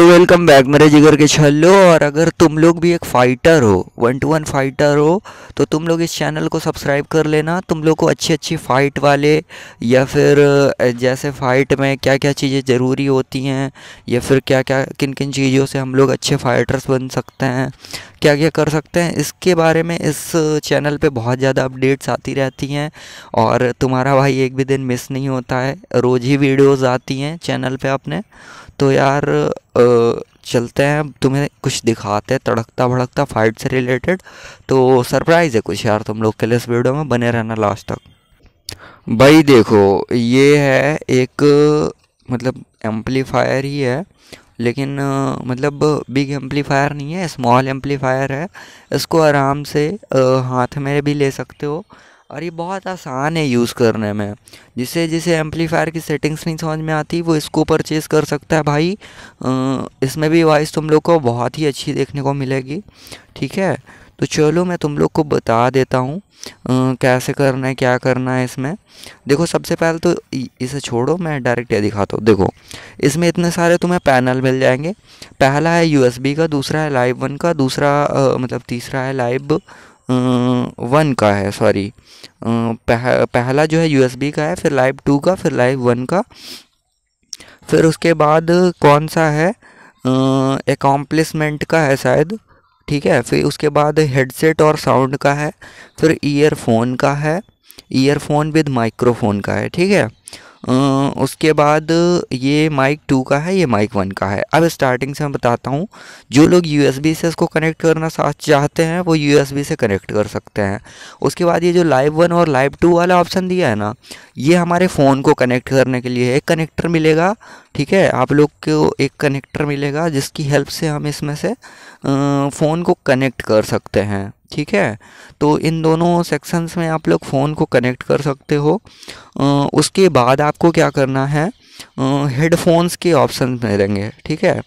तो welcome back मेरे जिगर के छल्लो और अगर तुम लोग भी एक फाइटर हो वन टू वन फाइटर हो तो तुम लोग इस चैनल को सब्सक्राइब कर लेना तुम लोग को अच्छी अच्छी फ़ाइट वाले या फिर जैसे फ़ाइट में क्या क्या चीज़ें ज़रूरी होती हैं या फिर क्या क्या किन किन चीज़ों से हम लोग अच्छे फाइटर्स बन सकते हैं क्या क्या कर सकते हैं इसके बारे में इस चैनल पे बहुत ज़्यादा अपडेट्स आती रहती हैं और तुम्हारा भाई एक भी दिन मिस नहीं होता है रोज़ ही वीडियोज़ आती हैं चैनल पे अपने तो यार चलते हैं तुम्हें कुछ दिखाते हैं तड़कता भड़कता फाइट से रिलेटेड तो सरप्राइज़ है कुछ यार तुम लोग के लिए इस वीडियो में बने रहना लास्ट तक भाई देखो ये है एक मतलब एम्पलीफायर ही है लेकिन मतलब बिग एम्पलीफायर नहीं है स्मॉल एम्पलीफायर है इसको आराम से हाथ में भी ले सकते हो और ये बहुत आसान है यूज़ करने में जिसे जिसे एम्पलीफायर की सेटिंग्स नहीं समझ में आती वो इसको परचेज़ कर सकता है भाई इसमें भी वॉइस तुम लोग को बहुत ही अच्छी देखने को मिलेगी ठीक है तो चलो मैं तुम लोग को बता देता हूँ कैसे करना है क्या करना है इसमें देखो सबसे पहले तो इसे छोड़ो मैं डायरेक्ट ये दिखाता हूँ देखो इसमें इतने सारे तुम्हें पैनल मिल जाएंगे पहला है यूएसबी का दूसरा है लाइव वन का दूसरा आ, मतलब तीसरा है लाइव वन का है सॉरी पह, पहला जो है यू का है फिर लाइव टू का फिर लाइव वन का फिर उसके बाद कौन सा है एकम्पलिसमेंट का है शायद ठीक है फिर उसके बाद हेडसेट और साउंड का है फिर ईयरफोन का है ईयरफोन विद माइक्रोफोन का है ठीक है उसके बाद ये माइक टू का है ये माइक वन का है अब स्टार्टिंग से मैं बताता हूँ जो लोग यू से इसको कनेक्ट करना चाहते हैं वो यू से कनेक्ट कर सकते हैं उसके बाद ये जो लाइव वन और लाइव टू वाला ऑप्शन दिया है ना ये हमारे फ़ोन को कनेक्ट करने के लिए एक कनेक्टर मिलेगा ठीक है आप लोग को एक कनेक्टर मिलेगा जिसकी हेल्प से हम इसमें से फ़ोन को कनेक्ट कर सकते हैं ठीक है तो इन दोनों सेक्शंस में आप लोग फ़ोन को कनेक्ट कर सकते हो उसके बाद आपको क्या करना है हेडफोन्स के ऑप्शन रहेंगे ठीक है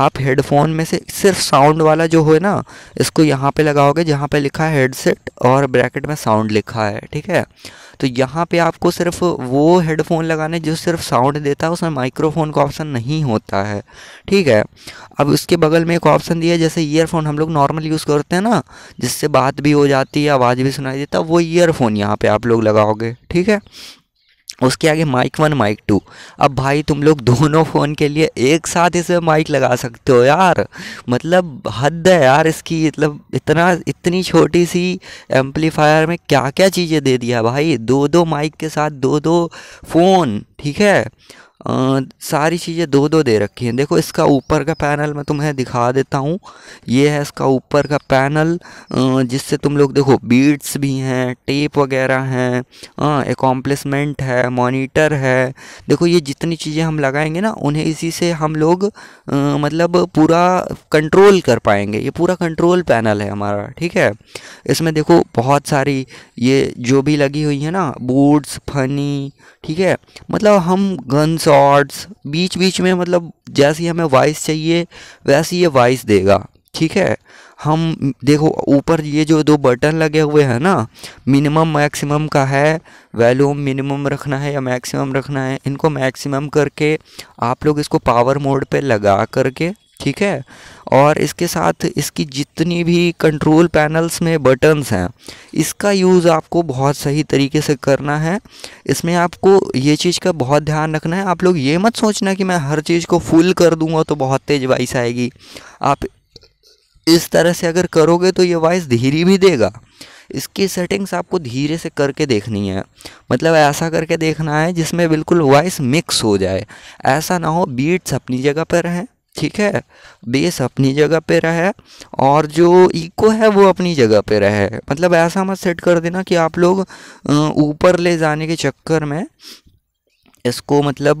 आप हेडफोन में से सिर्फ साउंड वाला जो हो ना इसको यहाँ पे लगाओगे जहाँ पे लिखा है हेडसेट और ब्रैकेट में साउंड लिखा है ठीक है तो यहाँ पे आपको सिर्फ वो हेडफोन लगाने जो सिर्फ साउंड देता है उसमें माइक्रोफोन का ऑप्शन नहीं होता है ठीक है अब उसके बगल में एक ऑप्शन दिया जैसे ईयरफोन हम लोग नॉर्मल यूज़ करते हैं ना जिससे बात भी हो जाती है आवाज़ भी सुनाई देता है वो ईयरफोन यहाँ पे आप लोग लगाओगे ठीक है उसके आगे माइक वन माइक टू अब भाई तुम लोग दोनों फ़ोन के लिए एक साथ इसे माइक लगा सकते हो यार मतलब हद है यार इसकी मतलब इतना इतनी छोटी सी एम्पलीफायर में क्या क्या चीज़ें दे दिया भाई दो दो माइक के साथ दो दो फ़ोन ठीक है आ, सारी चीज़ें दो दो दे रखी हैं देखो इसका ऊपर का पैनल मैं तुम्हें दिखा देता हूँ ये है इसका ऊपर का पैनल जिससे तुम लोग देखो बीट्स भी हैं टेप वगैरह हैं एकम्प्लिसमेंट है मॉनिटर है देखो ये जितनी चीज़ें हम लगाएंगे ना उन्हें इसी से हम लोग आ, मतलब पूरा कंट्रोल कर पाएंगे ये पूरा कंट्रोल पैनल है हमारा ठीक है इसमें देखो बहुत सारी ये जो भी लगी हुई है ना बूट्स फनी ठीक है मतलब हम गन शॉट्स बीच बीच में मतलब जैसी हमें वॉइस चाहिए वैसी ये वॉइस देगा ठीक है हम देखो ऊपर ये जो दो बटन लगे हुए हैं ना मिनिमम मैक्सिमम का है वैल्यूम मिनिमम रखना है या मैक्सिमम रखना है इनको मैक्सिमम करके आप लोग इसको पावर मोड पे लगा करके ठीक है और इसके साथ इसकी जितनी भी कंट्रोल पैनल्स में बटन्स हैं इसका यूज़ आपको बहुत सही तरीके से करना है इसमें आपको ये चीज़ का बहुत ध्यान रखना है आप लोग ये मत सोचना कि मैं हर चीज़ को फुल कर दूंगा तो बहुत तेज़ वॉइस आएगी आप इस तरह से अगर करोगे तो ये वॉइस धीरे भी देगा इसकी सेटिंग्स आपको धीरे से करके देखनी है मतलब ऐसा करके देखना है जिसमें बिल्कुल वॉइस मिक्स हो जाए ऐसा ना हो बीट्स अपनी जगह पर रहें ठीक है बेस अपनी जगह पे रहे और जो इको है वो अपनी जगह पे रहे मतलब ऐसा मत सेट कर देना कि आप लोग ऊपर ले जाने के चक्कर में इसको मतलब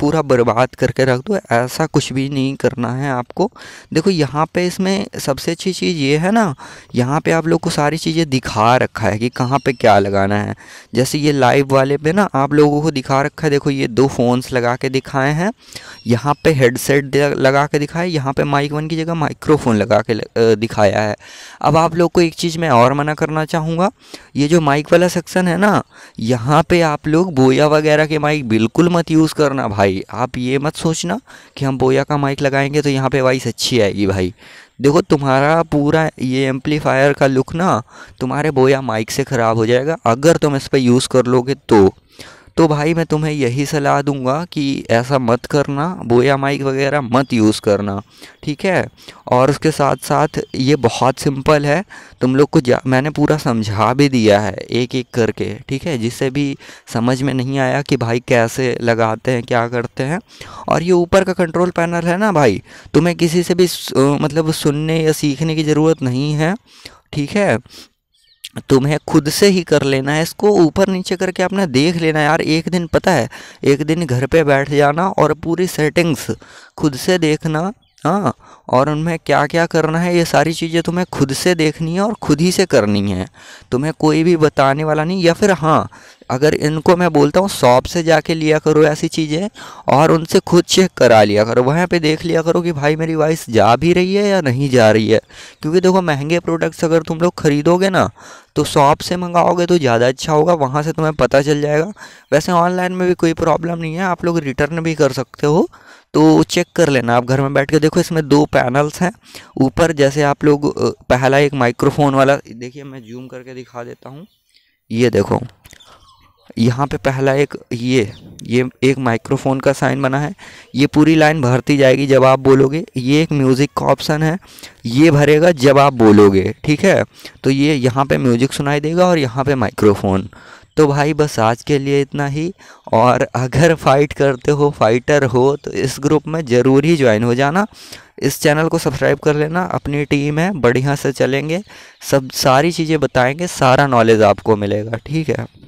पूरा बर्बाद करके रख दो ऐसा कुछ भी नहीं करना है आपको देखो यहाँ पे इसमें सबसे अच्छी चीज़ ये है ना यहाँ पे आप लोग को सारी चीज़ें दिखा रखा है कि कहाँ पे क्या लगाना है जैसे ये लाइव वाले पे ना आप लोगों को दिखा रखा है देखो ये दो फ़ोन्स लगा के दिखाए हैं यहाँ पे हेडसेट लगा के दिखाए यहाँ पर माइक वन की जगह माइक्रोफोन लगा के दिखाया है अब आप लोग को एक चीज़ मैं और मना करना चाहूँगा ये जो माइक वाला सेक्शन है ना यहाँ पर आप लोग बोया वगैरह के माइक बिल्कुल मत यूज़ करना भाई आप ये मत सोचना कि हम बोया का माइक लगाएंगे तो यहाँ पे वॉइस अच्छी आएगी भाई देखो तुम्हारा पूरा ये एम्पलीफायर का लुक ना तुम्हारे बोया माइक से ख़राब हो जाएगा अगर तुम इस पर यूज़ कर लोगे तो तो भाई मैं तुम्हें यही सलाह दूंगा कि ऐसा मत करना बोया माइक वगैरह मत यूज़ करना ठीक है और उसके साथ साथ ये बहुत सिंपल है तुम लोग को मैंने पूरा समझा भी दिया है एक एक करके ठीक है जिससे भी समझ में नहीं आया कि भाई कैसे लगाते हैं क्या करते हैं और ये ऊपर का कंट्रोल पैनल है ना भाई तुम्हें किसी से भी मतलब सुनने या सीखने की ज़रूरत नहीं है ठीक है तुम्हें खुद से ही कर लेना है इसको ऊपर नीचे करके आपने देख लेना यार एक दिन पता है एक दिन घर पे बैठ जाना और पूरी सेटिंग्स खुद से देखना हाँ और उनमें क्या क्या करना है ये सारी चीज़ें तुम्हें खुद से देखनी है और खुद ही से करनी है तुम्हें कोई भी बताने वाला नहीं या फिर हाँ अगर इनको मैं बोलता हूँ शॉप से जाके लिया करो ऐसी चीज़ें और उनसे खुद चेक करा लिया करो वहाँ पे देख लिया करो कि भाई मेरी वॉइस जा भी रही है या नहीं जा रही है क्योंकि देखो महंगे प्रोडक्ट्स अगर तुम लोग ख़रीदोगे ना तो शॉप से मंगाओगे तो ज़्यादा अच्छा होगा वहाँ से तुम्हें पता चल जाएगा वैसे ऑनलाइन में भी कोई प्रॉब्लम नहीं है आप लोग रिटर्न भी कर सकते हो तो चेक कर लेना आप घर में बैठ के देखो इसमें दो पैनल्स हैं ऊपर जैसे आप लोग पहला एक माइक्रोफोन वाला देखिए मैं जूम करके दिखा देता हूँ ये देखो यहाँ पे पहला एक ये ये एक माइक्रोफोन का साइन बना है ये पूरी लाइन भरती जाएगी जब आप बोलोगे ये एक म्यूज़िक का ऑप्शन है ये भरेगा जब आप बोलोगे ठीक है तो ये यहाँ पे म्यूज़िक सुनाई देगा और यहाँ पे माइक्रोफोन तो भाई बस आज के लिए इतना ही और अगर फाइट करते हो फाइटर हो तो इस ग्रुप में ज़रूर ही ज्वाइन हो जाना इस चैनल को सब्सक्राइब कर लेना अपनी टीम है बढ़िया से चलेंगे सब सारी चीज़ें बताएंगे सारा नॉलेज आपको मिलेगा ठीक है